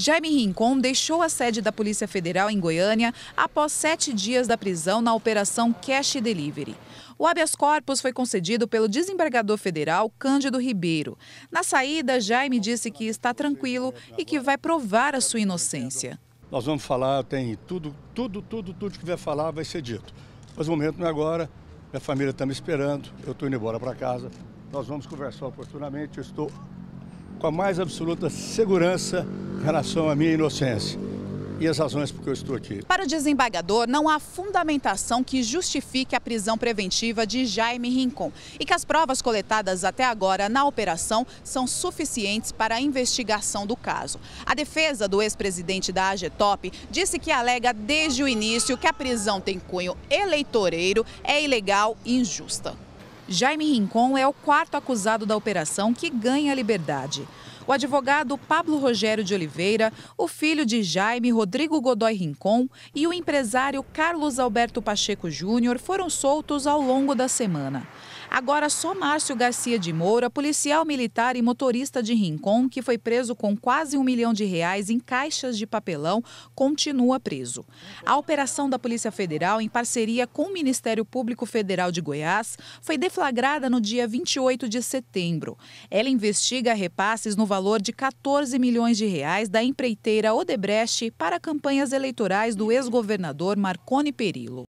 Jaime Rincon deixou a sede da Polícia Federal em Goiânia após sete dias da prisão na Operação Cash Delivery. O habeas corpus foi concedido pelo desembargador federal Cândido Ribeiro. Na saída, Jaime disse que está tranquilo e que vai provar a sua inocência. Nós vamos falar, tem tudo, tudo, tudo, tudo que vai falar vai ser dito. Mas o momento não é agora, minha família está me esperando, eu estou indo embora para casa. Nós vamos conversar oportunamente, eu estou com a mais absoluta segurança em relação à minha inocência e as razões por que eu estou aqui. Para o desembargador, não há fundamentação que justifique a prisão preventiva de Jaime Rincon e que as provas coletadas até agora na operação são suficientes para a investigação do caso. A defesa do ex-presidente da AGETOP disse que alega desde o início que a prisão tem cunho eleitoreiro, é ilegal e injusta. Jaime Rincon é o quarto acusado da operação que ganha liberdade. O advogado Pablo Rogério de Oliveira, o filho de Jaime Rodrigo Godoy Rincon e o empresário Carlos Alberto Pacheco Júnior foram soltos ao longo da semana. Agora, só Márcio Garcia de Moura, policial militar e motorista de Rincon, que foi preso com quase um milhão de reais em caixas de papelão, continua preso. A operação da Polícia Federal, em parceria com o Ministério Público Federal de Goiás, foi deflagrada flagrada no dia 28 de setembro. Ela investiga repasses no valor de 14 milhões de reais da empreiteira Odebrecht para campanhas eleitorais do ex-governador Marconi Perillo.